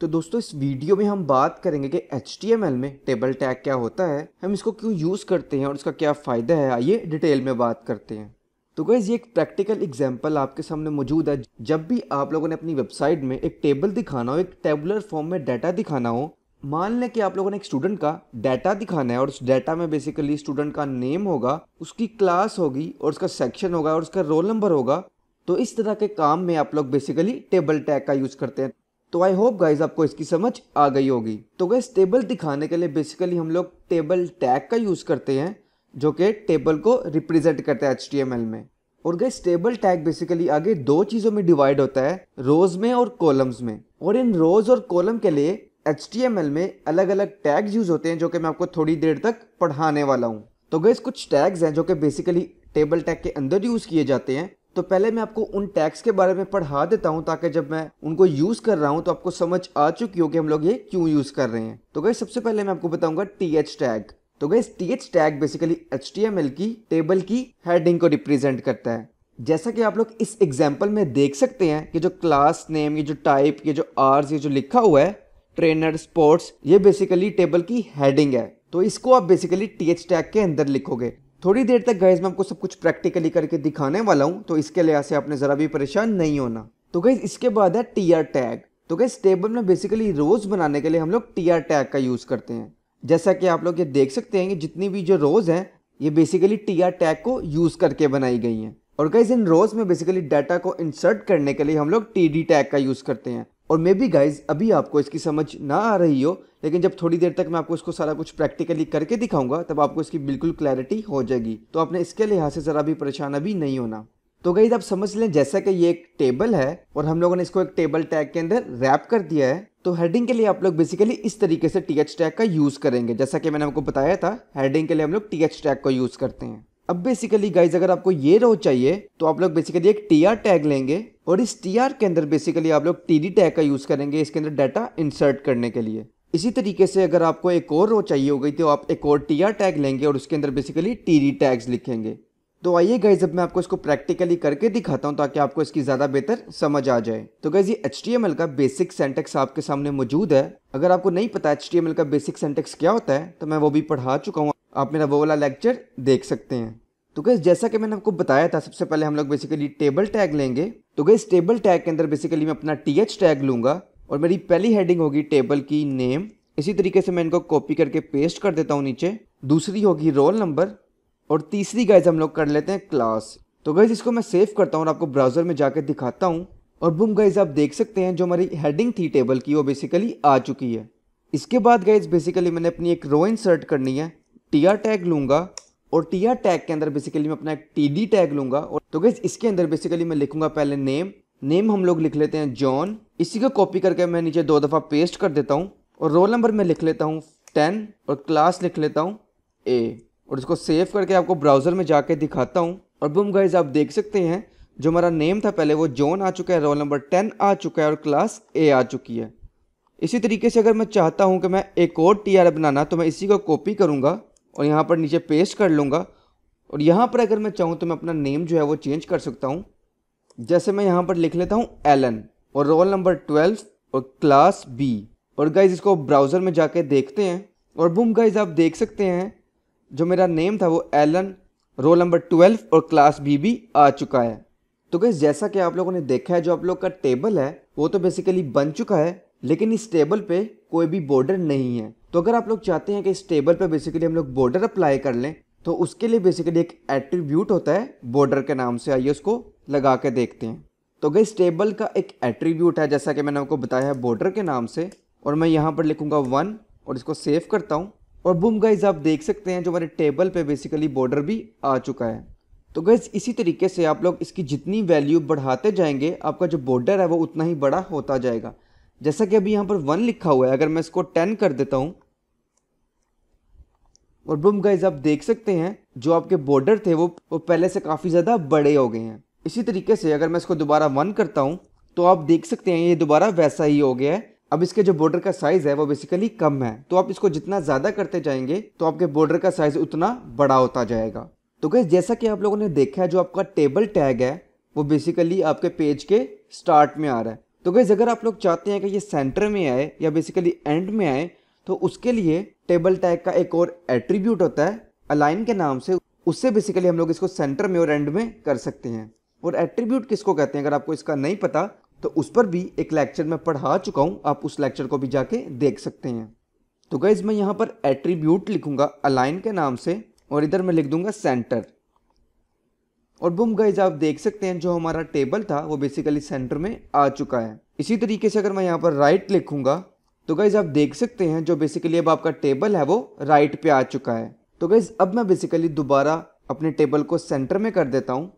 तो दोस्तों इस वीडियो में हम बात करेंगे कि एच में टेबल टैग क्या होता है हम इसको क्यों यूज़ करते हैं और इसका क्या फ़ायदा है आइए डिटेल में बात करते हैं तो गैज़ ये एक प्रैक्टिकल एग्जाम्पल आपके सामने मौजूद है जब भी आप लोगों ने अपनी वेबसाइट में एक टेबल दिखाना हो एक टेबुलर फॉर्म में डाटा दिखाना हो मान लें कि आप लोगों ने एक स्टूडेंट का डाटा दिखाना है और उस डाटा में बेसिकली स्टूडेंट का नेम होगा उसकी क्लास होगी और उसका सेक्शन होगा और उसका रोल नंबर होगा तो इस तरह के काम में आप लोग बेसिकली टेबल टैग का यूज़ करते हैं तो आई होप गाइज आपको इसकी समझ आ गई होगी तो गैस टेबल दिखाने के लिए बेसिकली हम लोग टेबल टैग का यूज़ करते हैं जो कि टेबल को रिप्रेजेंट करते हैं एच टी एम एल में और गैस टेबल टैग बेसिकली आगे दो चीज़ों में डिवाइड होता है रोज में और कॉलम्स में और इन रोज और कॉलम के लिए एच टी एम एल में अलग अलग टैग यूज़ होते हैं जो कि मैं आपको थोड़ी देर तक पढ़ाने वाला हूँ तो गैस कुछ टैग्स हैं जो कि बेसिकली टेबल टैग के अंदर यूज़ किए जाते हैं तो पहले मैं आपको उन टैग्स के बारे में पढ़ा देता हूँ ताकि जब मैं उनको यूज़ कर रहा हूं तो आपको समझ आ चुकी हो कि हम लोग ये क्यों यूज़ कर रहे हैं तो गई सबसे पहले मैं आपको बताऊंगा टी एच टैग तो गई T H tag basically H T M L की टेबल की हेडिंग को रिप्रेजेंट करता है जैसा कि आप लोग इस एग्जाम्पल में देख सकते हैं कि जो क्लास नेम ये जो टाइप ये जो आर्स ये जो लिखा हुआ है ट्रेनर स्पोर्ट्स ये बेसिकली टेबल की हेडिंग है तो इसको आप बेसिकली टी एच टैग के अंदर लिखोगे थोड़ी देर तक गाइज मैं आपको सब कुछ प्रैक्टिकली करके दिखाने वाला हूँ तो इसके लिहाज से आपने ज़रा भी परेशान नहीं होना तो गाइज इसके बाद है टी आर टैग तो गाइज टेबल में बेसिकली रोज़ बनाने के लिए हम लोग टी आर टैग का यूज़ करते हैं जैसा कि आप लोग ये देख सकते हैं कि जितनी भी जो रोज़ हैं ये बेसिकली टी आर टैग को यूज़ करके बनाई गई हैं और गैस इन रोज़ में बेसिकली डाटा को इंसर्ट करने के लिए हम लोग टी डी टैग का यूज़ करते हैं और मे बी गाइज अभी आपको इसकी समझ ना आ रही हो लेकिन जब थोड़ी देर तक मैं आपको इसको सारा कुछ प्रैक्टिकली करके दिखाऊंगा तब आपको इसकी बिल्कुल क्लैरिटी हो जाएगी तो आपने इसके लिहाज से ज़रा भी परेशान अभी नहीं होना तो गई आप समझ लें जैसा कि ये एक टेबल है और हम लोगों ने इसको एक टेबल टैग के अंदर रैप कर दिया है तो हेडिंग के लिए आप लोग बेसिकली इस तरीके से टी एच टैग का यूज़ करेंगे जैसा कि मैंने आपको बताया था हेडिंग के लिए हम लोग टी एच टैग को यूज़ करते हैं अब बेसिकली गाइज अगर आपको ये रो चाहिए तो आप लोग बेसिकली एक टी आर टैग लेंगे और इस टी आर के अंदर बेसिकली आप लोग टी डी टैग का यूज़ करेंगे इसके अंदर डाटा इंसर्ट करने के लिए इसी तरीके से अगर आपको एक और रो चाहिए हो गई तो आप एक और टी आर टैग लेंगे और उसके अंदर बेसिकली टी डी टैग्स लिखेंगे तो आइए गाइज अब मैं आपको इसको प्रैक्टिकली करके दिखाता हूँ ताकि आपको इसकी ज़्यादा बेहतर समझ आ जाए तो गाइज ये एच का बेसिक सेंटेक्स आपके सामने मौजूद है अगर आपको नहीं पता एच का बेसिक सेंटेक्स क्या होता है तो मैं वो भी पढ़ा चुका हूँ आप मेरा वो वाला लेक्चर देख सकते हैं तो गैस जैसा कि मैंने आपको बताया था सबसे पहले हम लोग बेसिकली टेबल टैग लेंगे तो गैस टेबल टैग के अंदर बेसिकली मैं अपना टी एच टैग लूंगा और मेरी पहली हेडिंग होगी टेबल की नेम इसी तरीके से मैं इनको कॉपी करके पेस्ट कर देता हूँ नीचे दूसरी होगी रोल नंबर और तीसरी गाइज हम लोग कर लेते हैं क्लास तो गाइज इसको मैं सेव करता हूँ और आपको ब्राउजर में जाकर दिखाता हूँ और बुम गाइज आप देख सकते हैं जो हमारी हेडिंग थी टेबल की वो बेसिकली आ चुकी है इसके बाद गाइज बेसिकली मैंने अपनी एक रो इंसर्ट करनी है टी आर टैग लूंगा और टी आर टैग के अंदर बेसिकली मैं अपना एक टी डी टैग लूंगा और तो गैस इसके अंदर बेसिकली मैं लिखूंगा पहले नेम नेम हम लोग लिख लेते हैं जॉन इसी को कॉपी करके मैं नीचे दो दफ़ा पेस्ट कर देता हूँ और रोल नंबर मैं लिख लेता हूँ टेन और क्लास लिख लेता हूँ ए और इसको सेव करके आपको ब्राउज़र में जाके दिखाता हूँ और बुम गाइज आप देख सकते हैं जो हमारा नेम था पहले वो जॉन आ चुका है रोल नंबर टेन आ चुका है और क्लास ए आ चुकी है इसी तरीके से अगर मैं चाहता हूँ कि मैं एक और टी आर बनाना तो मैं इसी को कॉपी करूँगा और यहाँ पर नीचे पेस्ट कर लूँगा और यहाँ पर अगर मैं चाहूँ तो मैं अपना नेम जो है वो चेंज कर सकता हूँ जैसे मैं यहाँ पर लिख लेता हूँ एलन और रोल नंबर ट्वेल्व और क्लास बी और गाइज इसको ब्राउज़र में जाके देखते हैं और बुम गाइज आप देख सकते हैं जो मेरा नेम था वो एलन रोल नंबर ट्वेल्व और क्लास बी भी आ चुका है तो गाइज जैसा कि आप लोगों ने देखा है जो आप लोग का टेबल है वो तो बेसिकली बन चुका है लेकिन इस टेबल पे कोई भी बॉर्डर नहीं है तो अगर आप लोग चाहते हैं कि इस टेबल पे बेसिकली हम लोग बॉर्डर अप्लाई कर लें तो उसके लिए बेसिकली एक एट्रीब्यूट होता है बॉर्डर के नाम से आइए उसको लगा के देखते हैं तो गई इस टेबल का एक एट्रीब्यूट है जैसा कि मैंने आपको बताया है बॉर्डर के नाम से और मैं यहाँ पर लिखूँगा वन और इसको सेव करता हूँ और बुम गाइज आप देख सकते हैं जो हमारे टेबल पे बेसिकली बॉर्डर भी आ चुका है तो गैस इसी तरीके से आप लोग इसकी जितनी वैल्यू बढ़ाते जाएंगे आपका जो बॉर्डर है वो उतना ही बड़ा होता जाएगा जैसा कि अभी यहाँ पर वन लिखा हुआ है अगर मैं इसको टेन कर देता हूं और बुम गाइज आप देख सकते हैं जो आपके बॉर्डर थे वो, वो पहले से काफ़ी ज़्यादा बड़े हो गए हैं इसी तरीके से अगर मैं इसको दोबारा वन करता हूँ तो आप देख सकते हैं ये दोबारा वैसा ही हो गया है अब इसके जो बॉर्डर का साइज़ है वो बेसिकली कम है तो आप इसको जितना ज़्यादा करते जाएंगे तो आपके बॉर्डर का साइज़ उतना बड़ा होता जाएगा तो गैस जैसा कि आप लोगों ने देखा है जो आपका टेबल टैग है वो बेसिकली आपके पेज के स्टार्ट में आ रहा है तो गैस अगर आप लोग चाहते हैं कि ये सेंटर में आए या बेसिकली एंड में आए तो उसके लिए टेबल टैग का एक और एट्रीब्यूट होता है अलाइन के नाम से उससे बेसिकली हम लोग इसको सेंटर में और एंड में कर सकते हैं और एट्रीब्यूट किसको कहते हैं अगर आपको इसका नहीं पता तो उस पर भी एक लेक्चर में पढ़ा चुका हूँ आप उस लेक्चर को भी जाके देख सकते हैं तो गैज़ मैं यहाँ पर एट्रीब्यूट लिखूँगा अलाइन के नाम से और इधर मैं लिख दूंगा सेंटर और बुम गाइज आप देख सकते हैं जो हमारा टेबल था वो बेसिकली सेंटर में आ चुका है इसी तरीके से अगर मैं यहाँ पर राइट लिखूंगा तो गाइज आप देख सकते हैं जो बेसिकली अब आपका टेबल है वो राइट पे आ चुका है तो गाइज अब मैं बेसिकली दोबारा अपने टेबल को सेंटर में कर देता हूँ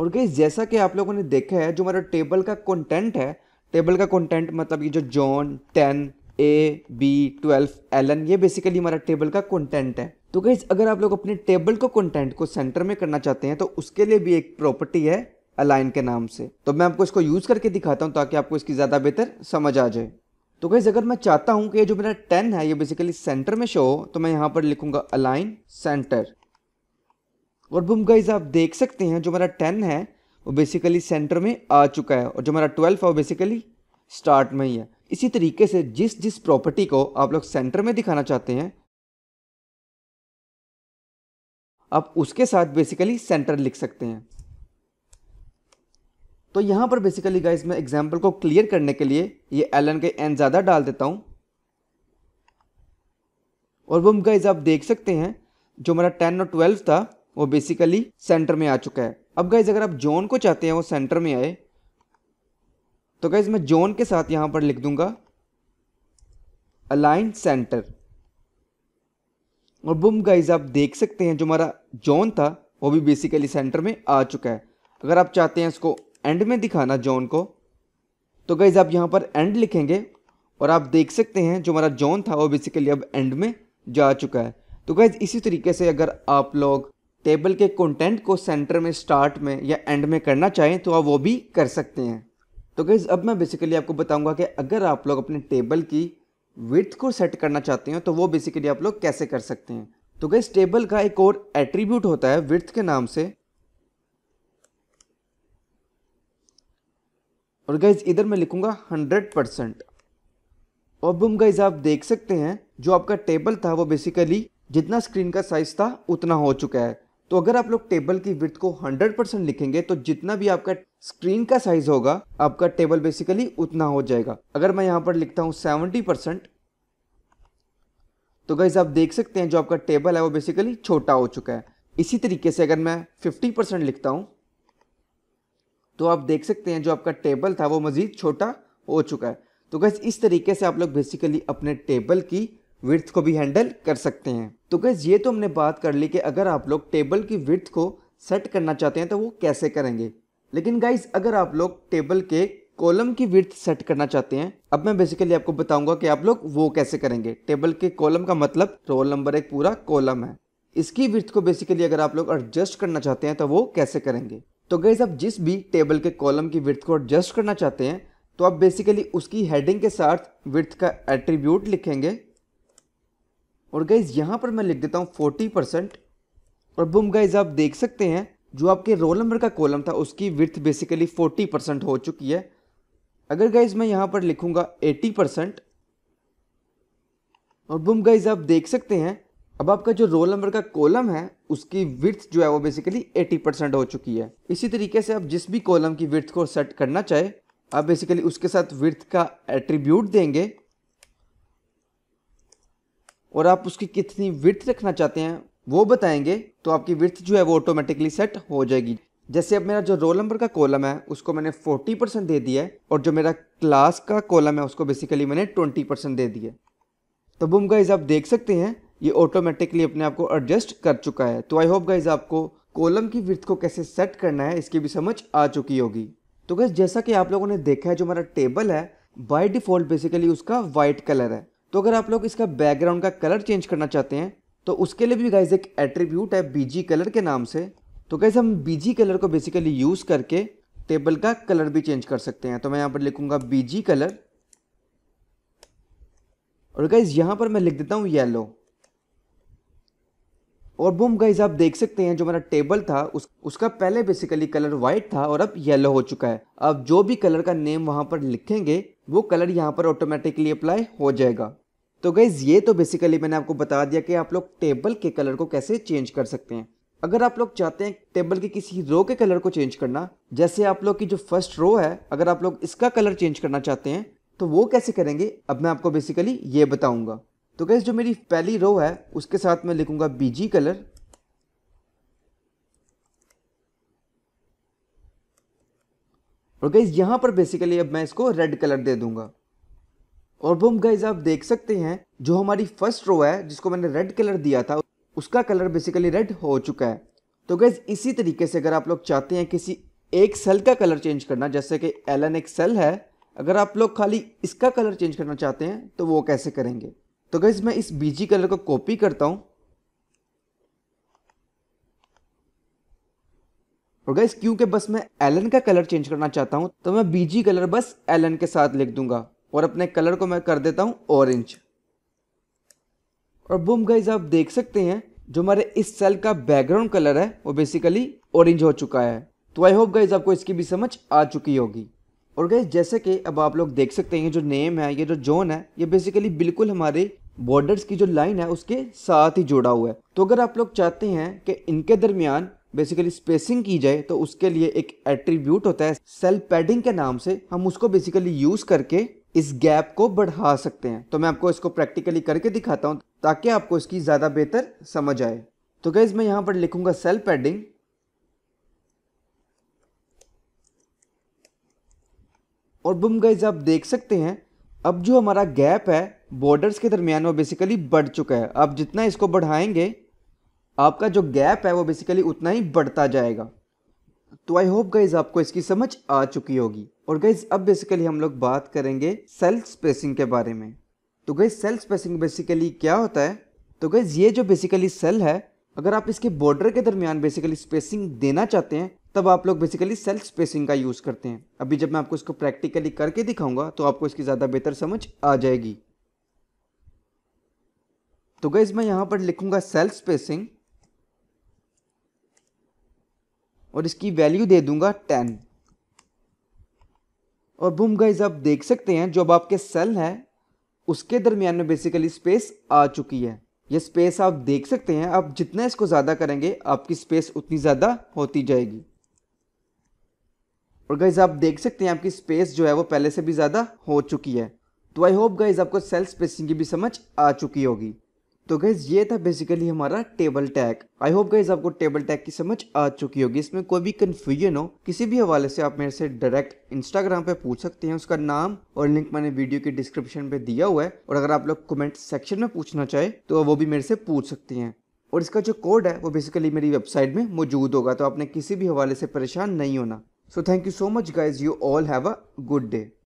और गाइज जैसा कि आप लोगों ने देखा है जो हमारा टेबल का कॉन्टेंट है टेबल का कॉन्टेंट मतलब ये जो John ten A B twelve L ये बेसिकली हमारा टेबल का कंटेंट है तो गाइज अगर आप लोग अपने टेबल को कंटेंट को सेंटर में करना चाहते हैं तो उसके लिए भी एक प्रॉपर्टी है अलाइन के नाम से तो मैं आपको इसको यूज़ करके दिखाता हूँ ताकि आपको इसकी ज़्यादा बेहतर समझ आ जाए तो गाइज अगर मैं चाहता हूँ कि ये जो मेरा टेन है ये बेसिकली सेंटर में शो हो तो मैं यहाँ पर लिखूंगा अलाइन सेंटर और बुम गाइज आप देख सकते हैं जो मेरा टेन है वो बेसिकली सेंटर में आ चुका है और जो मेरा ट्वेल्व है वो बेसिकली स्टार्ट में ही है इसी तरीके से जिस जिस प्रॉपर्टी को आप लोग सेंटर में दिखाना चाहते हैं आप उसके साथ बेसिकली सेंटर लिख सकते हैं तो यहां पर बेसिकली गाइस मैं एग्जाम्पल को क्लियर करने के लिए ये एल के एन ज़्यादा डाल देता हूं और वो गाइज आप देख सकते हैं जो मेरा टेन और ट्वेल्व था वो बेसिकली सेंटर में आ चुका है अब गाइज अगर आप जोन को चाहते हैं वो सेंटर में आए तो गाइज़ मैं जोन के साथ यहां पर लिख दूंगा अलाइन सेंटर और बुम गाइज आप देख सकते हैं जो हमारा जोन था वो भी बेसिकली सेंटर में आ चुका है अगर आप चाहते हैं इसको एंड में दिखाना जोन को तो गाइज आप यहां पर एंड लिखेंगे और आप देख सकते हैं जो हमारा जोन था वो बेसिकली अब एंड में जा चुका है तो गाइज इसी तरीके से अगर आप लोग टेबल के कंटेंट को सेंटर में स्टार्ट में या एंड में करना चाहें तो आप वो भी कर सकते हैं तो गैज़ अब मैं बेसिकली आपको बताऊंगा कि अगर आप लोग अपने टेबल की विथ को सेट करना चाहते हैं तो वो बेसिकली आप लोग कैसे कर सकते हैं तो गैस टेबल का एक और एट्रीब्यूट होता है विथ के नाम से और गैज़ इधर मैं लिखूंगा हंड्रेड परसेंट अब हम गैज़ आप देख सकते हैं जो आपका टेबल था वो बेसिकली जितना स्क्रीन का साइज़ था उतना हो चुका है तो अगर आप लोग टेबल की विथ को हंड्रेड परसेंट लिखेंगे तो जितना भी आपका स्क्रीन का साइज होगा आपका टेबल बेसिकली उतना हो जाएगा अगर मैं यहां पर लिखता हूं सेवेंटी परसेंट तो गाइज आप देख सकते हैं जो आपका टेबल है वो बेसिकली छोटा हो चुका है इसी तरीके से अगर मैं फिफ्टी परसेंट लिखता हूं तो आप देख सकते हैं जो आपका टेबल था वो मज़ीद छोटा हो चुका है तो गैस इस तरीके से आप लोग बेसिकली अपने टेबल की विर्थ को भी हैंडल कर सकते हैं तो गैस ये तो हमने बात कर ली कि अगर आप लोग टेबल की विर्थ को सेट करना चाहते हैं तो वो कैसे करेंगे लेकिन गाइज अगर आप लोग टेबल के कॉलम की विर्थ सेट करना चाहते हैं अब मैं बेसिकली आपको बताऊंगा कि आप लोग वो कैसे करेंगे टेबल के कॉलम का मतलब रोल नंबर एक पूरा कॉलम है इसकी विर्थ को बेसिकली अगर आप लोग एडजस्ट करना चाहते हैं तो वो कैसे करेंगे तो गाइज आप जिस भी टेबल के कॉलम की विर्थ को एडजस्ट करना चाहते हैं तो आप बेसिकली उसकी हेडिंग के साथ विर्थ का एट्रीब्यूट लिखेंगे और गाइज यहाँ पर मैं लिख देता हूँ फोर्टी परसेंट और बुम गाइज आप देख सकते हैं जो आपके रोल नंबर का कॉलम था उसकी विर्थ बेसिकली फोर्टी परसेंट हो चुकी है अगर गाइज मैं यहां पर लिखूंगा एटी परसेंट और बुम गाइज आप देख सकते हैं अब आपका जो रोल नंबर का कॉलम है उसकी विर्थ जो है वो बेसिकली 80 परसेंट हो चुकी है इसी तरीके से आप जिस भी कॉलम की विर्थ को सेट करना चाहे आप बेसिकली उसके साथ विर्थ का एट्रीब्यूट देंगे और आप उसकी कितनी विर्थ रखना चाहते हैं वो बताएंगे तो आपकी विर्थ जो है वो ऑटोमेटिकली सेट हो जाएगी जैसे अब मेरा जो रोल नंबर का कॉलम है उसको मैंने 40 परसेंट दे दिया है और जो मेरा क्लास का कॉलम है उसको बेसिकली मैंने 20 परसेंट दे दिया तो बुम गाइज आप देख सकते हैं ये ऑटोमेटिकली अपने आप को एडजस्ट कर चुका है तो आई होप गाइज आपको कॉलम की विर्थ को कैसे सेट करना है इसकी भी समझ आ चुकी होगी तो गैस जैसा कि आप लोगों ने देखा है जो हमारा टेबल है बाई डिफ़ॉल्ट बेसिकली उसका वाइट कलर है तो अगर आप लोग इसका बैकग्राउंड का कलर चेंज करना चाहते हैं तो उसके लिए भी गाइज एक एट्रीब्यूट है बीजी कलर के नाम से तो गाइज हम बीजी कलर को बेसिकली यूज़ करके टेबल का कलर भी चेंज कर सकते हैं तो मैं यहां पर लिखूंगा बीजी कलर और गाइज यहां पर मैं लिख देता हूं येलो और बुम गाइज आप देख सकते हैं जो मेरा टेबल था उस उसका पहले बेसिकली कलर व्हाइट था और अब येलो हो चुका है अब जो भी कलर का नेम वहां पर लिखेंगे वो कलर यहां पर ऑटोमेटिकली अप्लाई हो जाएगा तो गाइज ये तो बेसिकली मैंने आपको बता दिया कि आप लोग टेबल के कलर को कैसे चेंज कर सकते हैं अगर आप लोग चाहते हैं टेबल के किसी रो के कलर को चेंज करना जैसे आप लोग की जो फर्स्ट रो है अगर आप लोग इसका कलर चेंज करना चाहते हैं तो वो कैसे करेंगे अब मैं आपको बेसिकली ये बताऊंगा तो गैस जो मेरी पहली रो है उसके साथ मैं लिखूंगा बीजी कलर और गैस यहां पर बेसिकली अब मैं इसको रेड कलर दे दूंगा और बुम गाइज आप देख सकते हैं जो हमारी फर्स्ट रो है जिसको मैंने रेड कलर दिया था उसका कलर बेसिकली रेड हो चुका है तो गैज इसी तरीके से अगर आप लोग चाहते हैं किसी एक सेल का कलर चेंज करना जैसे कि एलन एक सेल है अगर आप लोग खाली इसका कलर चेंज करना चाहते हैं तो वो कैसे करेंगे तो गैज मैं इस बीजी कलर को कॉपी करता हूँ और गैस क्योंकि बस मैं एलन का कलर चेंज करना चाहता हूँ तो मैं बीजी कलर बस एलन के साथ लिख दूंगा और अपने कलर को मैं कर देता हूँ ऑरेंज और बुम गाइज आप देख सकते हैं जो हमारे इस सेल का बैकग्राउंड कलर है वो बेसिकली ऑरेंज हो चुका है तो आई होप गाइज आपको इसकी भी समझ आ चुकी होगी और गाइज जैसे कि अब आप लोग देख सकते हैं जो नेम है ये जो जोन है ये बेसिकली बिल्कुल हमारे बॉर्डर्स की जो लाइन है उसके साथ ही जुड़ा हुआ है तो अगर आप लोग चाहते हैं कि इनके दरमियान बेसिकली स्पेसिंग की जाए तो उसके लिए एक एट्रीब्यूट होता है सेल पैडिंग के नाम से हम उसको बेसिकली यूज़ करके इस गैप को बढ़ा सकते हैं तो मैं आपको इसको प्रैक्टिकली करके दिखाता हूँ ताकि आपको इसकी ज़्यादा बेहतर समझ आए तो गैस मैं यहाँ पर लिखूँगा सेल पैडिंग और बुम गाइज आप देख सकते हैं अब जो हमारा गैप है बॉर्डर्स के दरमियान वो बेसिकली बढ़ चुका है आप जितना इसको बढ़ाएंगे आपका जो गैप है वो बेसिकली उतना ही बढ़ता जाएगा तो आई होप गाइज आपको इसकी समझ आ चुकी होगी और गाइज अब बेसिकली हम लोग बात करेंगे सेल स्पेसिंग के बारे में तो गाइज सेल स्पेसिंग बेसिकली क्या होता है तो गाइज ये जो बेसिकली सेल है अगर आप इसके बॉर्डर के दरमियान बेसिकली स्पेसिंग देना चाहते हैं तब आप लोग बेसिकली सेल स्पेसिंग का यूज़ करते हैं अभी जब मैं आपको इसको प्रैक्टिकली करके दिखाऊंगा तो आपको इसकी ज़्यादा बेहतर समझ आ जाएगी तो गाइज मैं यहाँ पर लिखूंगा सेल स्पेसिंग और इसकी वैल्यू दे दूंगा टेन और बुम गाइज आप देख सकते हैं जो अब आपके सेल है उसके दरमियान में बेसिकली स्पेस आ चुकी है ये स्पेस आप देख सकते हैं आप जितना इसको ज़्यादा करेंगे आपकी स्पेस उतनी ज़्यादा होती जाएगी और गाइज आप देख सकते हैं आपकी स्पेस जो है वो पहले से भी ज़्यादा हो चुकी है तो आई होप गाइज आपको सेल स्पेसिंग की भी समझ आ चुकी होगी तो गैस ये था बेसिकली हमारा table tag I hope guys आपको टेबल टैग की समझ आ चुकी होगी इसमें कोई भी कन्फ्यूजन हो किसी भी हवाले से आप मेरे से डायरेक्ट इंस्टाग्राम पे पूछ सकते हैं उसका नाम और लिंक मैंने वीडियो के डिस्क्रिप्शन पे दिया हुआ है और अगर आप लोग कमेंट सेक्शन में पूछना चाहे तो वो भी मेरे से पूछ सकते हैं और इसका जो कोड है वो बेसिकली मेरी वेबसाइट में मौजूद होगा तो आपने किसी भी हवाले से परेशान नहीं होना so thank you so much guys you all have a good day